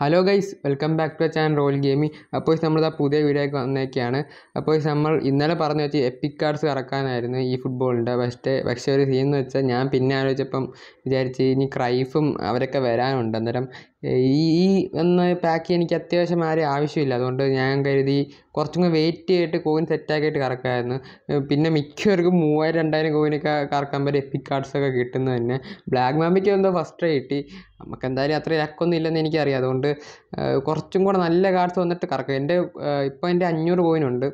hello guys welcome back to channel Royal Gaming അപ്പോൾ നമ്മൾ ആ പുതിയ വീഡിയോയ്ക്ക് വന്നേക്കാണ് അപ്പോൾ നമ്മൾ ഇന്നലെ പറഞ്ഞു വെച്ചാൽ എപ്പിക് കാർഡ്സ് ഇറക്കാനായിരുന്നു ഈ ഫുട്ബോളിൻ്റെ പക്ഷേ പക്ഷേ ഒരു സീൻ എന്ന് വെച്ചാൽ ഞാൻ പിന്നെ ആലോചിച്ചപ്പം വിചാരിച്ച് ഇനി ക്രൈഫും അവരൊക്കെ വരാനുണ്ട് അന്നേരം ഈ ഈ ഒന്ന് പാക്ക് എനിക്ക് അത്യാവശ്യം ആരെ ആവശ്യമില്ല അതുകൊണ്ട് ഞാൻ കരുതി കുറച്ചും കൂടി വെയിറ്റ് ചെയ്തിട്ട് കോയിൻ സെറ്റാക്കിയിട്ട് കറക്കാമായിരുന്നു പിന്നെ മിക്കവർക്കും മൂവായിരം രണ്ടായിരം കോയിനൊക്കെ കറക്കാൻ പറ്റിയ എപ്പിക് കാർഡ്സൊക്കെ കിട്ടുന്നത് തന്നെ ബ്ലാക്ക് മാമ്പിക്ക് എന്തോ ഫസ്റ്റ് കിട്ടി നമുക്ക് എന്തായാലും അത്ര ഇറക്കൊന്നും ഇല്ലെന്ന് എനിക്കറിയാം അതുകൊണ്ട് കുറച്ചും കൂടെ നല്ല കാർഡ്സ് വന്നിട്ട് കറക്കുക എൻ്റെ ഇപ്പോൾ എൻ്റെ അഞ്ഞൂറ് കോയിനുണ്ട്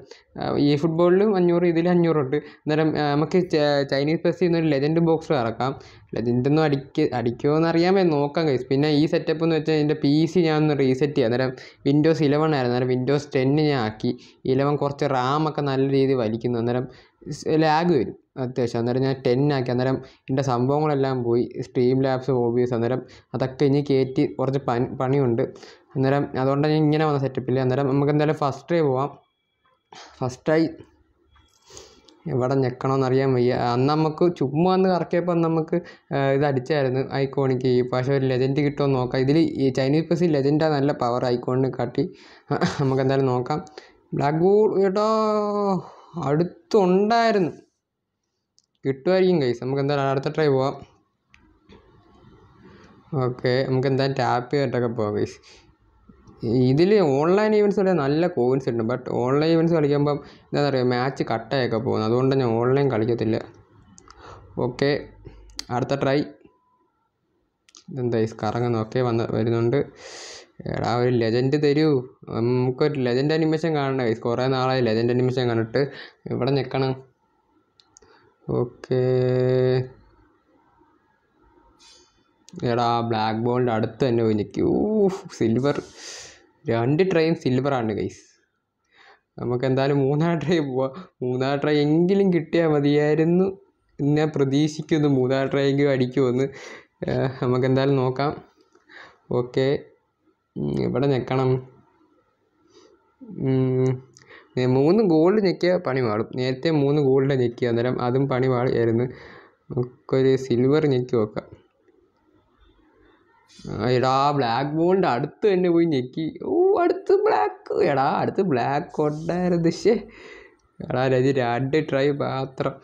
ഈ ഫുട്ബോളിലും അഞ്ഞൂറ് ഇതിലും അഞ്ഞൂറുണ്ട് അന്നേരം നമുക്ക് ചൈനീസ് ബസ്സിൽ നിന്നൊരു ലെജൻഡ് ബോക്സ് കറക്കാം ലെജൻഡൊന്നും അടിക്ക് അടിക്കുമോ എന്നറിയാൻ നോക്കാം കഴിച്ചു പിന്നെ ഈ സെറ്റപ്പ് എന്ന് വെച്ചാൽ എൻ്റെ പി സി ഞാൻ ഒന്ന് റീസെറ്റ് ചെയ്യാം അന്നേരം വിൻഡോസ് ഇലവൺ ആയിരുന്നു അന്നേരം വിൻഡോസ് ടെന്ന് ഞാൻ ആക്കി ഇലവൻ കുറച്ച് റാമൊക്കെ നല്ല രീതിയിൽ വലിക്കുന്നു അന്നേരം ലാഗ് വരും അത്യാവശ്യം അന്നേരം ഞാൻ ടെൻ ആക്കി അന്നേരം എൻ്റെ സംഭവങ്ങളെല്ലാം പോയി സ്ട്രീം ലാബ്സ് ഓബിയസ് അന്നേരം അതൊക്കെ ഇനി കയറ്റി കുറച്ച് പണി പണിയുണ്ട് അന്നേരം അതുകൊണ്ടാണ് ഞാൻ ഇങ്ങനെ വന്ന സെറ്റപ്പിൽ അന്നേരം നമുക്ക് എന്തായാലും ഫസ്റ്റ് ഡേ പോവാം ഫസ്റ്റായി എവിടെ ഞെക്കണമെന്നറിയാൻ വയ്യ അന്ന് നമുക്ക് ചുമ്മാ അന്ന് കറക്കിയപ്പോൾ നമുക്ക് ഇത് അടിച്ചായിരുന്നു ഐക്കോണിക്ക് പക്ഷേ ഒരു ലെജൻഡ് കിട്ടുമോ എന്ന് നോക്കാം ഇതിൽ ഈ ചൈനീസ് പെസി ലെജൻഡാണ് നല്ല പവർ ഐക്കോണിനെ കാട്ടി നമുക്ക് എന്തായാലും നോക്കാം ബ്ലാക്ക് ബോൾ കേട്ടോ അടുത്തുണ്ടായിരുന്നു കിട്ടുമായിരിക്കും കൈസ് നമുക്ക് എന്തായാലും അടുത്ത ട്രൈ പോവാം ഓക്കെ നമുക്ക് എന്തായാലും ടാപ്പ് ചെയ്തിട്ടൊക്കെ പോവാം കൈസ് ഇതിൽ ഓൺലൈൻ ഇവൻറ്റ്സ് കളിയാൻ നല്ല കോയിൻസ് ഉണ്ട് ബട്ട് ഓൺലൈൻ ഇവൻറ്റ്സ് കളിക്കുമ്പം എന്താ പറയുക മാച്ച് കട്ടായൊക്കെ പോകുന്നു അതുകൊണ്ട് ഞാൻ ഓൺലൈൻ കളിക്കത്തില്ല ഓക്കെ അടുത്ത ട്രൈ ഇതെന്താ കറങ്ങുന്നു ഓക്കെ വന്ന് വരുന്നുണ്ട് എടാ ഒരു ലെജൻഡ് തരൂ നമുക്കൊരു ലെജൻഡ് അനിമേഷൻ കാണണേ കുറേ നാളായി ലെജൻഡ് അനിമേഷൻ കണ്ടിട്ട് ഇവിടെ നിൽക്കണം ഓക്കേ എടാ ബ്ലാക്ക് ബോളിൻ്റെ അടുത്ത് തന്നെ പോയി നിൽക്കൂ സിൽവർ രണ്ട് ട്രെയും സിൽവറാണ് ഗൈസ് നമുക്ക് എന്തായാലും മൂന്നാം ട്രൈ പോവാം മൂന്നാം ട്രൈ എങ്കിലും കിട്ടിയാൽ മതിയായിരുന്നു ഞാൻ പ്രതീക്ഷിക്കുന്നു മൂന്നാം ട്രൈയെങ്കിലും അടിക്കുമെന്ന് നമുക്ക് എന്തായാലും നോക്കാം ഓക്കെ ഇവിടെ ഞെക്കണം മൂന്ന് ഗോൾഡ് ഞെക്കിയ പണി പാടും നേരത്തെ മൂന്ന് ഗോൾഡ് ഞെക്കിയ അന്നേരം അതും പണി പാടിയായിരുന്നു നമുക്കൊരു സിൽവർ ഞെക്കി നോക്കാം എടാ ബ്ലാക്ക് ബോളിൻ്റെ അടുത്ത് തന്നെ പോയി ഞെക്കി ഓ അടുത്ത് ബ്ലാക്ക് എടാ അടുത്ത് ബ്ലാക്ക് ഉണ്ടായിരുന്നു ശേ എടാ രജി രണ്ട് ട്രൈ മാത്രം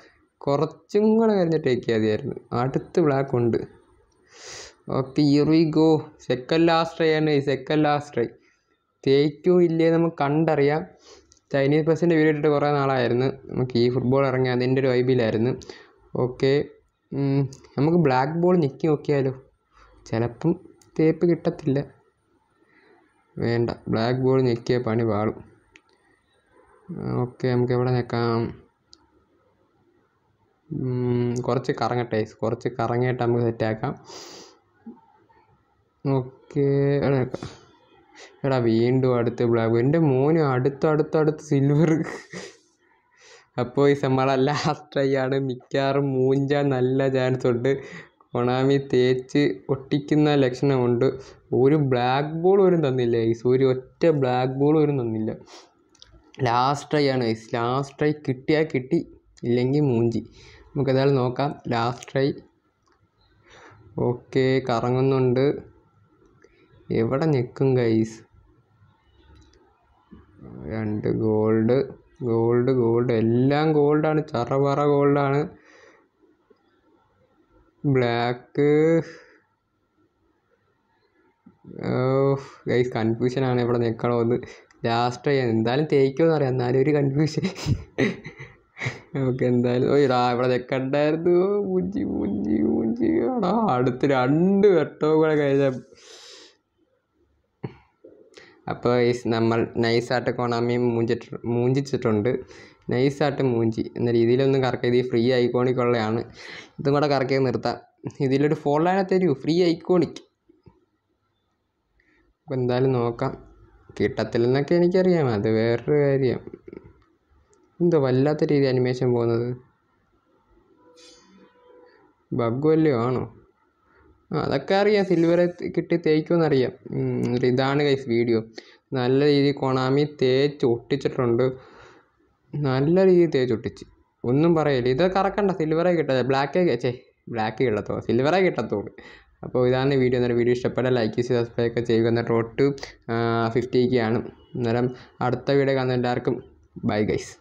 കുറച്ചും കൂടെ കഴിഞ്ഞിട്ട് ടേക്ക് ചെയ്യാതെയായിരുന്നു അടുത്ത് ബ്ലാക്ക് ഉണ്ട് ഓക്കെ ഇറി ഗോ സെക്കൻഡ് ലാസ്റ്റ് ട്രൈ ആണ് ഈ സെക്കൻഡ് ലാസ്റ്റ് ട്രൈ തേക്കോ ഇല്ലേ നമുക്ക് കണ്ടറിയാം ചൈനീസ് പേഴ്സിൻ്റെ വീഡിയോ ഇട്ടിട്ട് കുറേ നാളായിരുന്നു നമുക്ക് ഈ ഫുട്ബോൾ ഇറങ്ങി അതിൻ്റെ ഒരു വൈബിലായിരുന്നു ഓക്കെ നമുക്ക് ബ്ലാക്ക് ബോൾ ഞെക്കി നോക്കിയാലോ ചിലപ്പം തേപ്പ് കിട്ടത്തില്ല വേണ്ട ബ്ലാക്ക് ബോർഡ് ഞെക്കിയ പണി പാളും ഓക്കെ നമുക്ക് എവിടെ ഞെക്കാം കുറച്ച് കറങ്ങട്ടെ കുറച്ച് കറങ്ങിയിട്ട് നമുക്ക് സെറ്റാക്കാം ഓക്കെ എവിടെ ഞെക്കാം എടാ വീണ്ടും അടുത്ത് ബ്ലാക്ക് എൻ്റെ മോന് അടുത്ത് സിൽവർ അപ്പോൾ ഈ നമ്മളെ ലാസ്റ്റ് ട്രൈ ആണ് മിക്കവാറും മൂഞ്ചാൻ നല്ല ചാൻസ് ഉണ്ട് ഒണാമി തേച്ച് ഒട്ടിക്കുന്ന ലക്ഷണമുണ്ട് ഒരു ബ്ലാക്ക് ബോൾ പോലും തന്നില്ല ഐസ് ഒരു ഒറ്റ ബ്ലാക്ക് ബോൾ പോലും തന്നില്ല ലാസ്റ്റ് ട്രൈ ആണ് ഐസ് ലാസ്റ്റ് ട്രൈ കിട്ടിയാൽ കിട്ടി ഇല്ലെങ്കിൽ മൂഞ്ചി നമുക്ക് നമുക്കതായാലും നോക്കാം ലാസ്റ്റ് ട്രൈ ഓക്കെ കറങ്ങുന്നുണ്ട് എവിടെ നിൽക്കും ഗൈസ് രണ്ട് ഗോൾഡ് ഗോൾഡ് ഗോൾഡ് എല്ലാം ഗോൾഡാണ് ചറപറ ഗോൾഡാണ് ബ്ലാക്ക് ഗൈസ് കൺഫ്യൂഷൻ ആണ് ഇവിടെ നിൽക്കണമെന്ന് ലാസ്റ്റ് എന്തായാലും തേക്കുമെന്ന് അറിയാം എന്നാലും ഒരു കൺഫ്യൂഷൻ നമുക്ക് എന്തായാലും ഓ ഇടാ ഇവിടെ നിൽക്കണ്ടായിരുന്നു മുഞ്ചി മുഞ്ചി മുഞ്ചി ആടാ അടുത്ത് രണ്ട് വെട്ടവും കൂടെ കഴിഞ്ഞ അപ്പോൾ നമ്മൾ നൈസായിട്ട് കൊണാമി മൂഞ്ചിട്ട് മൂഞ്ചിച്ചിട്ടുണ്ട് നൈസായിട്ട് മൂഞ്ചി എന്ന രീതിയിലൊന്നും കറക്റ്റ് ഇത് ഫ്രീ ഐക്കോണിക്കുള്ളതാണ് ഇതും കൂടെ കറക്റ്റ് നിർത്താം ഇതിലൊരു ഫോൺ ലൈനെ തരൂ ഫ്രീ ഐക്കോണിക് അപ്പോൾ എന്തായാലും നോക്കാം കിട്ടത്തില്ലെന്നൊക്കെ എനിക്കറിയാം അത് വേറൊരു കാര്യം എന്തോ വല്ലാത്ത രീതി അനിമേഷൻ പോകുന്നത് ബഗ് വല്ലതും ആണോ അതൊക്കെ അറിയാം സിൽവർ കിട്ടി അറിയാം ഇതാണ് ഗൈസ് വീഡിയോ നല്ല രീതിയിൽ കൊണാമി തേച്ച് ഒട്ടിച്ചിട്ടുണ്ട് നല്ല രീതിയിൽ തേച്ച് ഒട്ടിച്ച് ഒന്നും പറയില്ല ഇത് കറക്കണ്ട സിൽവറേ കിട്ടാതെ ബ്ലാക്കേ ചേ ബ്ലാക്കേ കിട്ടത്തുള്ളൂ സിൽവറേ കിട്ടത്തുള്ളൂ അപ്പോൾ ഇതാണ് വീഡിയോ എന്നൊരു വീഡിയോ ഇഷ്ടപ്പെട്ട ലൈക്ക് ചെയ്ത് സബ്സ്ക്രൈബ് ഒക്കെ ചെയ്യുക എന്നിട്ട് ഒട്ട് ഫിഫ്റ്റിക്കാണ് അന്നേരം അടുത്ത വീഡിയോ കാണുന്ന എല്ലാവർക്കും ബൈ ഗൈസ്